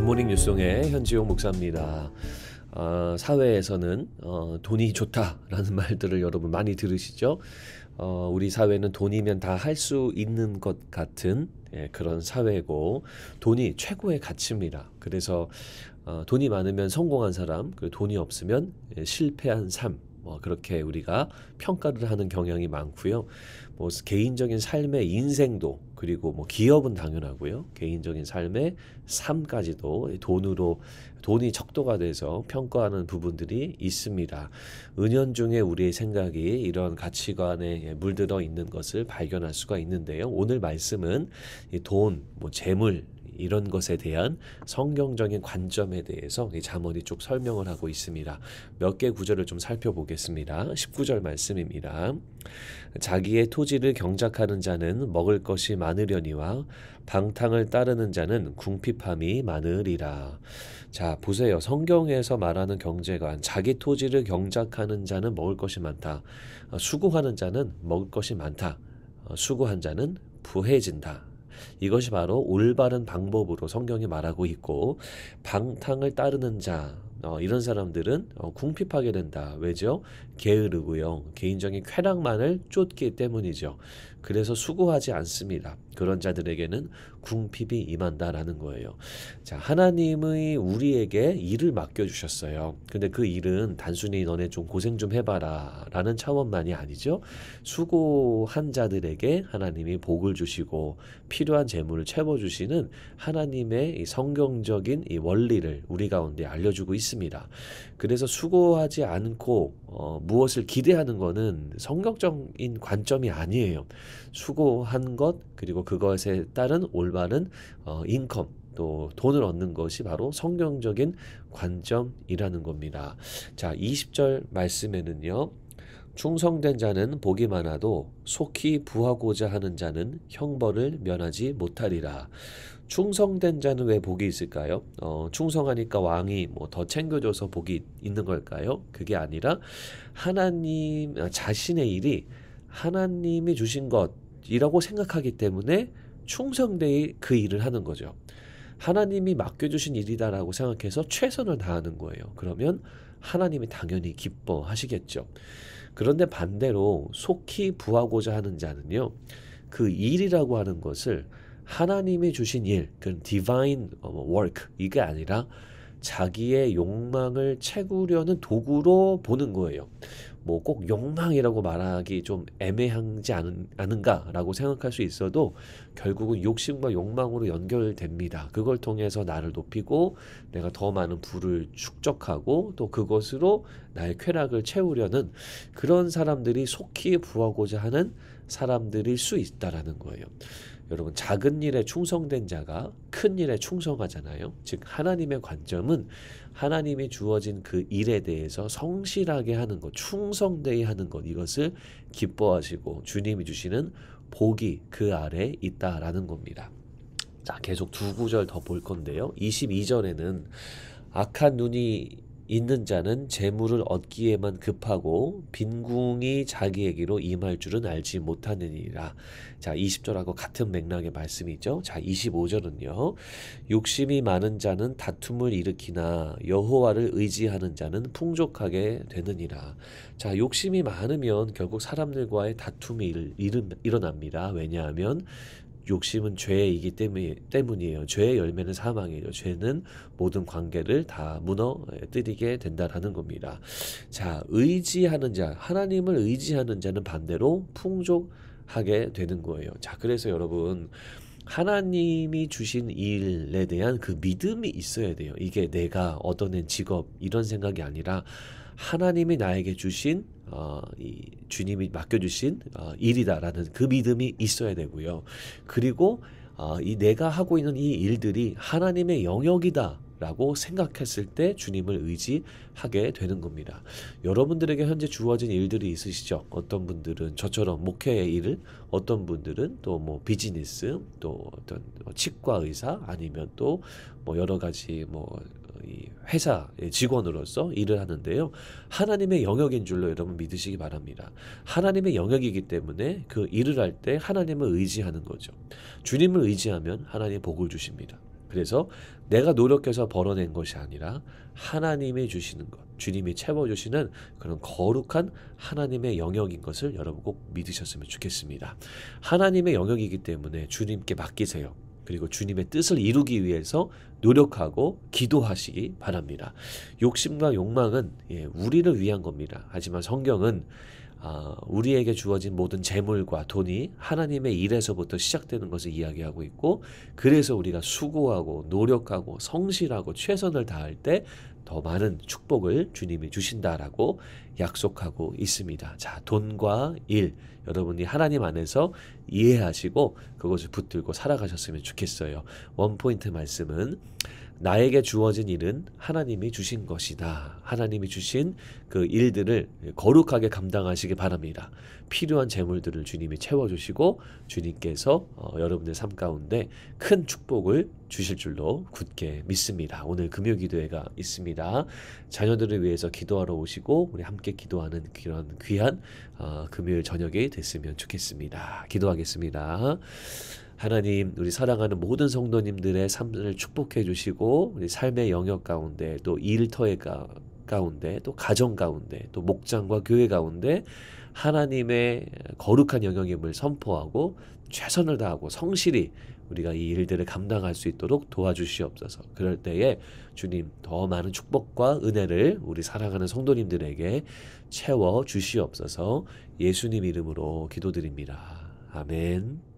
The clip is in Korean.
굿모닝 뉴스의 송 현지용 목사입니다. 어, 사회에서는 어, 돈이 좋다라는 말들을 여러분 많이 들으시죠? 어, 우리 사회는 돈이면 다 할 수 있는 것 같은 예, 그런 사회고 돈이 최고의 가치입니다. 그래서 어, 돈이 많으면 성공한 사람, 그리고 돈이 없으면 예, 실패한 삶. 뭐 그렇게 우리가 평가를 하는 경향이 많고요. 뭐 개인적인 삶의 인생도 그리고 뭐 기업은 당연하고요. 개인적인 삶의 삶까지도 돈으로 돈이 척도가 돼서 평가하는 부분들이 있습니다. 은연중에 우리의 생각이 이런 가치관에 물들어 있는 것을 발견할 수가 있는데요. 오늘 말씀은 돈, 뭐 재물 이런 것에 대한 성경적인 관점에 대해서 이 자문이 쭉 설명을 하고 있습니다. 몇 개 구절을 좀 살펴보겠습니다. 19절 말씀입니다. 자기의 토지를 경작하는 자는 먹을 것이 많으려니와 방탕을 따르는 자는 궁핍함이 많으리라. 자, 보세요. 성경에서 말하는 경제관, 자기 토지를 경작하는 자는 먹을 것이 많다. 어, 수고하는 자는 먹을 것이 많다. 어, 수고한 자는 부해진다. 이것이 바로 올바른 방법으로 성경이 말하고 있고 방탕을 따르는 자 어, 이런 사람들은 어, 궁핍하게 된다. 왜죠? 게으르고요. 개인적인 쾌락만을 쫓기 때문이죠. 그래서 수고하지 않습니다. 그런 자들에게는 궁핍이 임한다라는 거예요. 자, 하나님의 우리에게 일을 맡겨주셨어요. 근데 그 일은 단순히 너네 좀 고생 좀 해봐라 라는 차원만이 아니죠. 수고한 자들에게 하나님이 복을 주시고 필요한 재물을 채워주시는 하나님의 이 성경적인 이 원리를 우리 가운데 알려주고 있습니다. 그래서 수고하지 않고 어, 무엇을 기대하는 것은 성격적인 관점이 아니에요. 수고한 것 그리고 그것에 따른 올바른 어, 인컴 또 돈을 얻는 것이 바로 성경적인 관점이라는 겁니다. 자, 20절 말씀에는요. 충성된 자는 복이 많아도 속히 부하고자 하는 자는 형벌을 면하지 못하리라. 충성된 자는 왜 복이 있을까요? 어, 충성하니까 왕이 뭐 더 챙겨줘서 복이 있는 걸까요? 그게 아니라 하나님 아, 자신의 일이 하나님이 주신 것이라고 생각하기 때문에 충성되이 그 일을 하는 거죠. 하나님이 맡겨주신 일이다라고 생각해서 최선을 다하는 거예요. 그러면 하나님이 당연히 기뻐하시겠죠. 그런데 반대로 속히 부하고자 하는 자는요, 그 일이라고 하는 것을 하나님이 주신 일, 그 divine 어, 뭐 work 이게 아니라 자기의 욕망을 채우려는 도구로 보는 거예요. 뭐 꼭 욕망이라고 말하기 좀 애매한지 않은, 않은가라고 생각할 수 있어도 결국은 욕심과 욕망으로 연결됩니다. 그걸 통해서 나를 높이고 내가 더 많은 부를 축적하고 또 그것으로 나의 쾌락을 채우려는 그런 사람들이 속히 부하고자 하는 사람들일 수 있다라는 거예요. 여러분 작은 일에 충성된 자가 큰 일에 충성하잖아요. 즉 하나님의 관점은 하나님이 주어진 그 일에 대해서 성실하게 하는 것, 충성되게 하는 것 이것을 기뻐하시고 주님이 주시는 복이 그 아래 있다라는 겁니다. 자, 계속 두 구절 더 볼 건데요. 22절에는 악한 눈이 있는 자는 재물을 얻기에만 급하고 빈궁이 자기에게로 임할 줄은 알지 못하느니라. 자, 20절하고 같은 맥락의 말씀이죠. 자, 25절은요. 욕심이 많은 자는 다툼을 일으키나 여호와를 의지하는 자는 풍족하게 되느니라. 자, 욕심이 많으면 결국 사람들과의 다툼이 일, 일, 일어납니다. 왜냐하면 욕심은 죄이기 때문이, 에요 죄의 열매는 사망이에요. 죄는 모든 관계를 다 무너뜨리게 예, 된다라는 겁니다. 자, 의지하는 자, 하나님을 의지하는 자는 반대로 풍족하게 되는 거예요. 자, 그래서 여러분, 하나님이 주신 일에 대한 그 믿음이 있어야 돼요. 이게 내가 얻어낸 직업, 이런 생각이 아니라, 하나님이 나에게 주신 어, 이 주님이 맡겨주신 어, 일이다라는 그 믿음이 있어야 되고요. 그리고 어, 이 내가 하고 있는 이 일들이 하나님의 영역이다. 라고 생각했을 때 주님을 의지하게 되는 겁니다. 여러분들에게 현재 주어진 일들이 있으시죠? 어떤 분들은 저처럼 목회의 일을, 어떤 분들은 또 뭐 비즈니스, 또 어떤 뭐 치과 의사, 아니면 또 뭐 여러 가지 뭐 회사 직원으로서 일을 하는데요. 하나님의 영역인 줄로 여러분 믿으시기 바랍니다. 하나님의 영역이기 때문에 그 일을 할 때 하나님을 의지하는 거죠. 주님을 의지하면 하나님 복을 주십니다. 그래서 내가 노력해서 벌어낸 것이 아니라 하나님이 주시는 것, 주님이 채워주시는 그런 거룩한 하나님의 영역인 것을 여러분 꼭 믿으셨으면 좋겠습니다. 하나님의 영역이기 때문에 주님께 맡기세요. 그리고 주님의 뜻을 이루기 위해서 노력하고 기도하시기 바랍니다. 욕심과 욕망은 예, 우리를 위한 겁니다. 하지만 성경은 어, 우리에게 주어진 모든 재물과 돈이 하나님의 일에서부터 시작되는 것을 이야기하고 있고 그래서 우리가 수고하고 노력하고 성실하고 최선을 다할 때 더 많은 축복을 주님이 주신다라고 약속하고 있습니다. 자, 돈과 일 여러분이 하나님 안에서 이해하시고 그것을 붙들고 살아가셨으면 좋겠어요. 원 포인트 말씀은 나에게 주어진 일은 하나님이 주신 것이다. 하나님이 주신 그 일들을 거룩하게 감당하시기 바랍니다. 필요한 재물들을 주님이 채워주시고 주님께서 어, 여러분의 삶 가운데 큰 축복을 주실 줄로 굳게 믿습니다. 오늘 금요 기도회가 있습니다. 자녀들을 위해서 기도하러 오시고 우리 함께 기도하는 그런 귀한 어, 금요일 저녁이 됐으면 좋겠습니다. 기도하겠습니다. 하나님 우리 사랑하는 모든 성도님들의 삶을 축복해 주시고 우리 삶의 영역 가운데 또 일터의 가, 가운데 또 가정 가운데 또 목장과 교회 가운데 하나님의 거룩한 영역임을 선포하고 최선을 다하고 성실히 우리가 이 일들을 감당할 수 있도록 도와주시옵소서. 그럴 때에 주님 더 많은 축복과 은혜를 우리 사랑하는 성도님들에게 채워 주시옵소서. 예수님 이름으로 기도드립니다. 아멘.